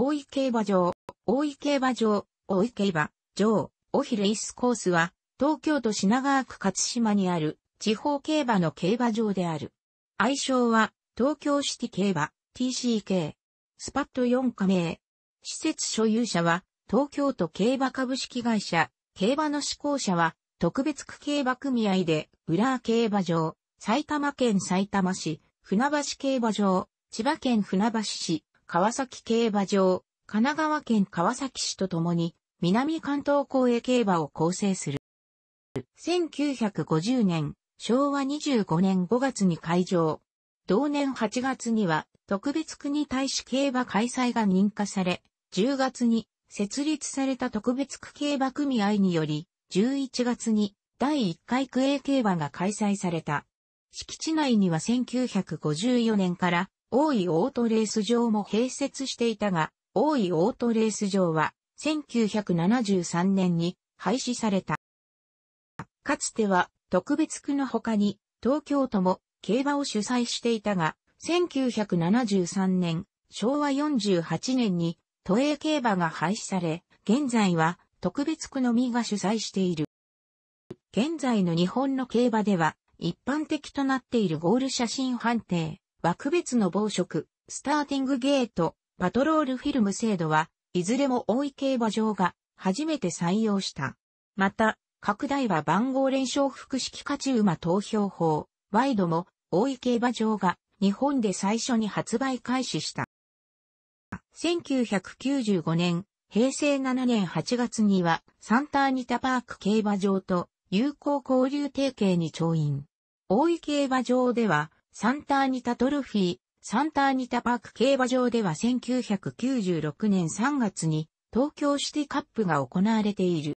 大井競馬場、大井競馬場、大井競馬場、おひレイスコースは、東京都品川区勝島にある、地方競馬の競馬場である。愛称は、東京シティ競馬、TCK。スパット4加盟。施設所有者は、東京都競馬株式会社、競馬の施行者は、特別区競馬組合で、浦和競馬場、埼玉県埼玉市、船橋競馬場、千葉県船橋市、川崎競馬場、神奈川県川崎市とともに、南関東公営競馬を構成する。1950年、昭和25年5月に開場。同年8月には、特別国大使競馬開催が認可され、10月に設立された特別区競馬組合により、11月に第1回区営競馬が開催された。敷地内には1954年から大井オートレース場も併設していたが、大井オートレース場は1973年に廃止された。かつては特別区の他に東京都も競馬を主催していたが、1973年、昭和48年に都営競馬が廃止され、現在は特別区のみが主催している。現在の日本の競馬では一般的となっているゴール写真判定、枠別の暴食、スターティングゲート、パトロールフィルム制度は、いずれも大井競馬場が初めて採用した。また、拡大は番号連勝複式勝ち馬投票法、ワイドも大井競馬場が日本で最初に発売開始した。1995年、平成7年8月にはサンターニタパーク競馬場と友好交流提携に調印。大井競馬場ではサンターニタトルフィー、サンターニタパーク競馬場では1996年3月に東京シティカップが行われている。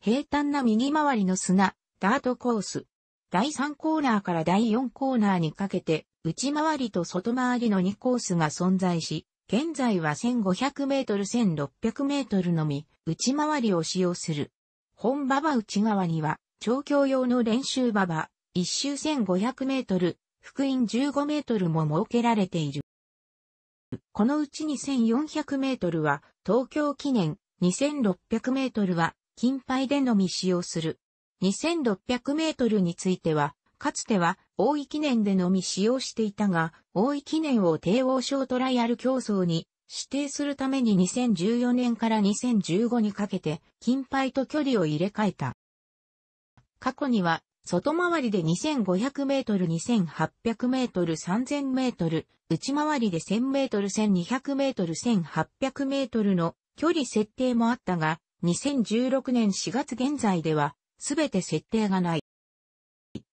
平坦な右回りの砂、ダートコース。第3コーナーから第4コーナーにかけて、内回りと外回りの2コースが存在し、現在は1500メートル1600メートルのみ、内回りを使用する。本馬場内側には、調教用の練習馬場、一周1500メートル、福音15メートルも設けられている。このうち二4 0 0メートルは東京記念、2600メートルは金牌でのみ使用する。2600メートルについては、かつては大井記念でのみ使用していたが、大井記念を帝王賞トライアル競争に指定するために2014年から2015にかけて、金牌と距離を入れ替えた。過去には外回りで2500メートル、2800メートル、3000メートル、内回りで1000メートル、1200メートル、1800メートルの距離設定もあったが、2016年4月現在では、すべて設定がない。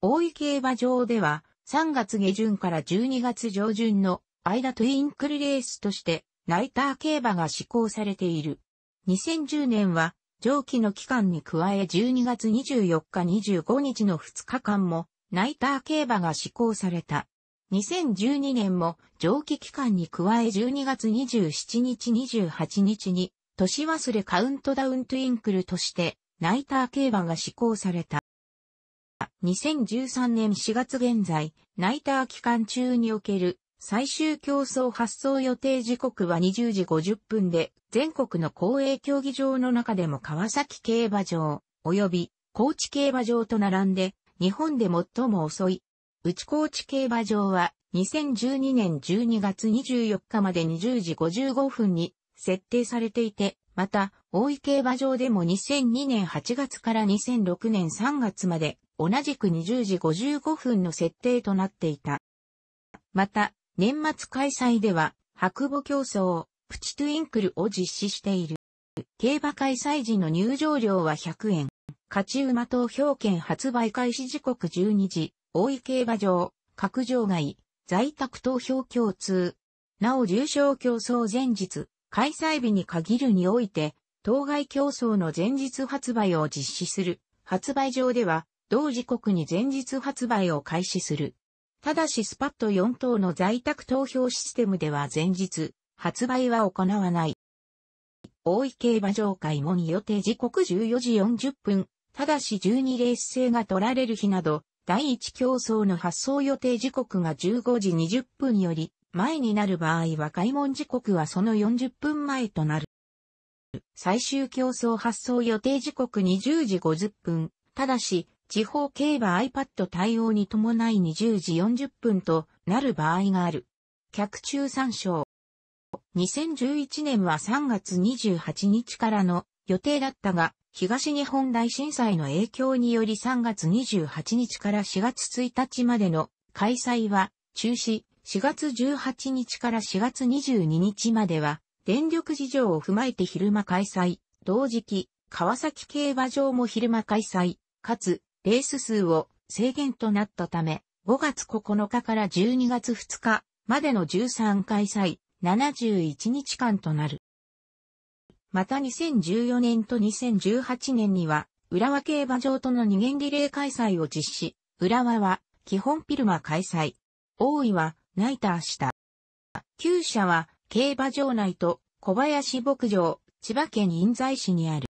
大井競馬場では、3月下旬から12月上旬の間トゥインクルレースとして、ナイター競馬が施行されている。2010年は、上記の期間に加え12月24日25日の2日間も、ナイター競馬が施行された。2012年も上記期間に加え12月27日28日に、年忘れカウントダウントゥインクルとして、ナイター競馬が施行された。2013年4月現在、ナイター期間中における最終競争発送予定時刻は20時50分で、全国の公営競技場の中でも川崎競馬場、及び高知競馬場と並んで、日本で最も遅い。内高知競馬場は、2012年12月24日まで20時55分に設定されていて、また、大井競馬場でも2002年8月から2006年3月まで、同じく20時55分の設定となっていた。また、年末開催では、白母競争、プチトゥインクルを実施している。競馬開催時の入場料は100円。勝ち馬投票券発売開始時刻12時、大井競馬場、各場外、在宅投票共通。なお重賞競争前日、開催日に限るにおいて、当該競争の前日発売を実施する。発売上では、同時刻に前日発売を開始する。ただしスパット4等の在宅投票システムでは前日、発売は行わない。大井競馬場開門予定時刻14時40分、ただし12レース制が取られる日など、第1競争の発送予定時刻が15時20分より前になる場合は開門時刻はその40分前となる。最終競争発送予定時刻20時50分、ただし地方競馬 iPad 対応に伴い20時40分となる場合がある。客中参照。2011年は3月28日からの予定だったが、東日本大震災の影響により3月28日から4月1日までの開催は中止、4月18日から4月22日までは電力事情を踏まえて昼間開催、同時期、川崎競馬場も昼間開催、かつレース数を制限となったため、5月9日から12月2日までの13開催、71日間となる。また2014年と2018年には、浦和競馬場との二元リレー開催を実施、浦和は基本ピルマ開催、大井はナイターした。旧社は競馬場内と小林牧場、千葉県印西市にある。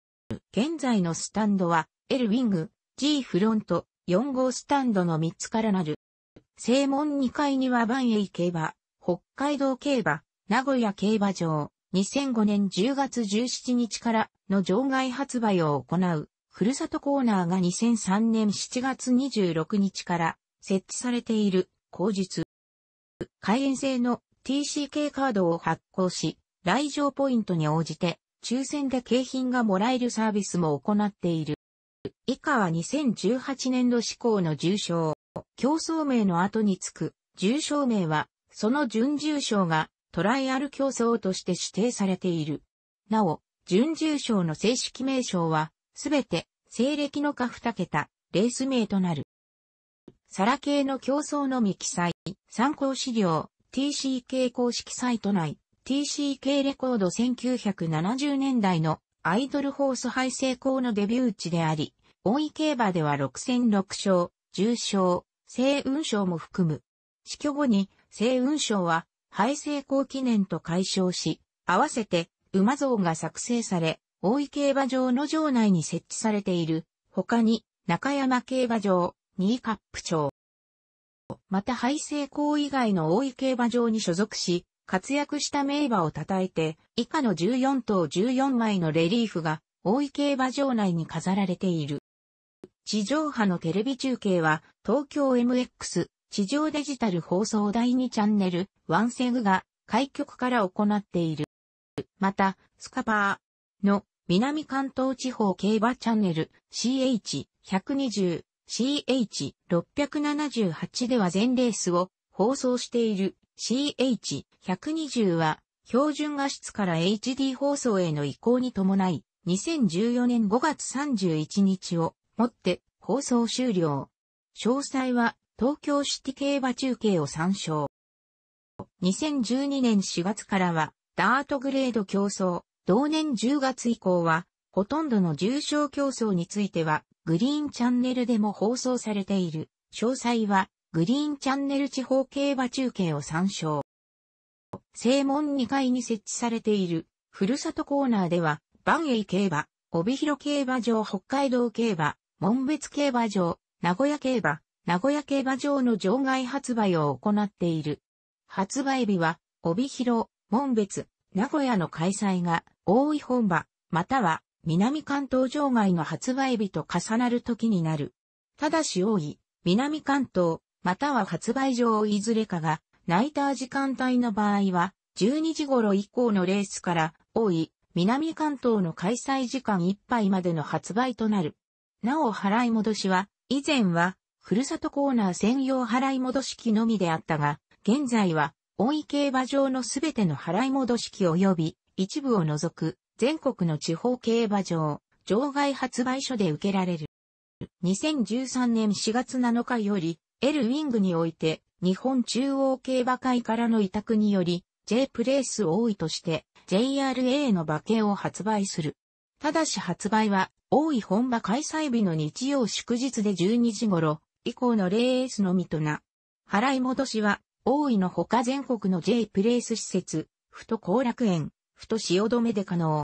現在のスタンドは、エルウィング、G フロント、4号スタンドの3つからなる。正門2階には万栄競馬、北海道競馬、名古屋競馬場、2005年10月17日からの場外発売を行う、ふるさとコーナーが2003年7月26日から設置されている、口実。会員制の TCK カードを発行し、来場ポイントに応じて、抽選で景品がもらえるサービスも行っている。以下は2018年度施行の重賞。競争名の後につく重賞名は、その準重賞がトライアル競争として指定されている。なお、準重賞の正式名称は、すべて西暦の下2桁、レース名となる。サラ系の競争のみ記載。参考資料、TCK 公式サイト内、TCK レコード1970年代のアイドルホース配成校のデビュー地であり、大井競馬では6戦6勝、重0勝、星雲賞も含む。死去後に星雲賞は敗成功記念と解消し、合わせて馬像が作成され、大井競馬場の場内に設置されている、他に中山競馬場、ニーカップ町。また敗成功以外の大井競馬場に所属し、活躍した名馬を称えて、以下の14頭14枚のレリーフが、大井競馬場内に飾られている。地上波のテレビ中継は、東京 MX、地上デジタル放送第2チャンネル、ワンセグが、開局から行っている。また、スカパーの南関東地方競馬チャンネル CH120、CH678 では全レースを放送している CH120 は標準画質から HD 放送への移行に伴い2014年5月31日をもって放送終了。詳細は東京シティ競馬中継を参照。2012年4月からはダートグレード競争、同年10月以降はほとんどの重賞競争についてはグリーンチャンネルでも放送されている。詳細はグリーンチャンネル地方競馬中継を参照。正門2階に設置されているふるさとコーナーでは、万栄競馬、帯広競馬場北海道競馬、門別競馬場、名古屋競馬、名古屋競馬場の場外発売を行っている。発売日は、帯広、門別、名古屋の開催が、多い本場、または、南関東場外の発売日と重なる時になる。ただし多い、南関東、または発売場いずれかが、ナイター時間帯の場合は、12時頃以降のレースから、多い、南関東の開催時間いっぱいまでの発売となる。なお払い戻しは、以前は、ふるさとコーナー専用払い戻し機のみであったが、現在は、大井競馬場のすべての払い戻し機及び、一部を除く、全国の地方競馬場、場外発売所で受けられる。2013年4月7日より、L ウィングにおいて、日本中央競馬会からの委託により、J プレイス多いとして、JRA の馬券を発売する。ただし発売は、大井本場開催日の日曜祝日で12時頃以降のレースのみとな。払い戻しは、大井のほか全国の J プレイス施設、ふと後楽園、ふと止めで可能。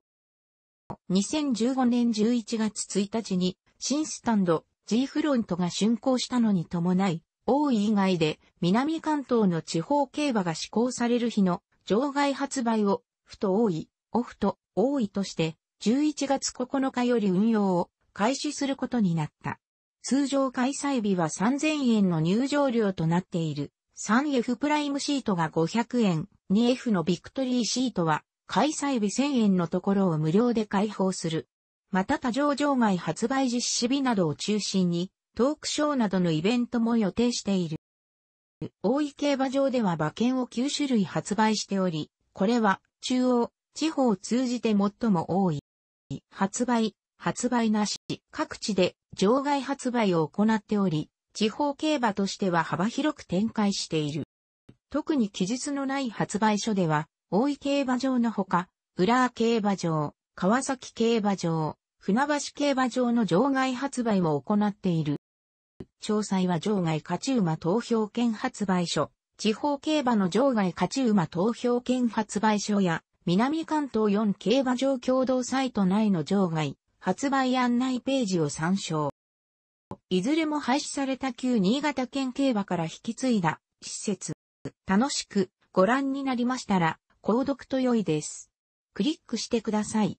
2015年11月1日に、新スタンド、G フロントが竣工したのに伴い、大井以外で南関東の地方競馬が施行される日の場外発売を、ふと大井、オフと大井として11月9日より運用を開始することになった。通常開催日は3000円の入場料となっている 3F プライムシートが500円、2F のビクトリーシートは開催日1000円のところを無料で開放する。また他上場外発売実施日などを中心にトークショーなどのイベントも予定している。大井競馬場では馬券を9種類発売しており、これは中央、地方を通じて最も多い。発売、発売なし、各地で場外発売を行っており、地方競馬としては幅広く展開している。特に記述のない発売所では、大井競馬場のほか、浦和競馬場、川崎競馬場、船橋競馬場の場外発売も行っている。詳細は場外勝ち馬投票券発売所、地方競馬の場外勝ち馬投票券発売所や、南関東4競馬場共同サイト内の場外、発売案内ページを参照。いずれも廃止された旧新潟県競馬から引き継いだ施設。楽しくご覧になりましたら、購読と良いです。クリックしてください。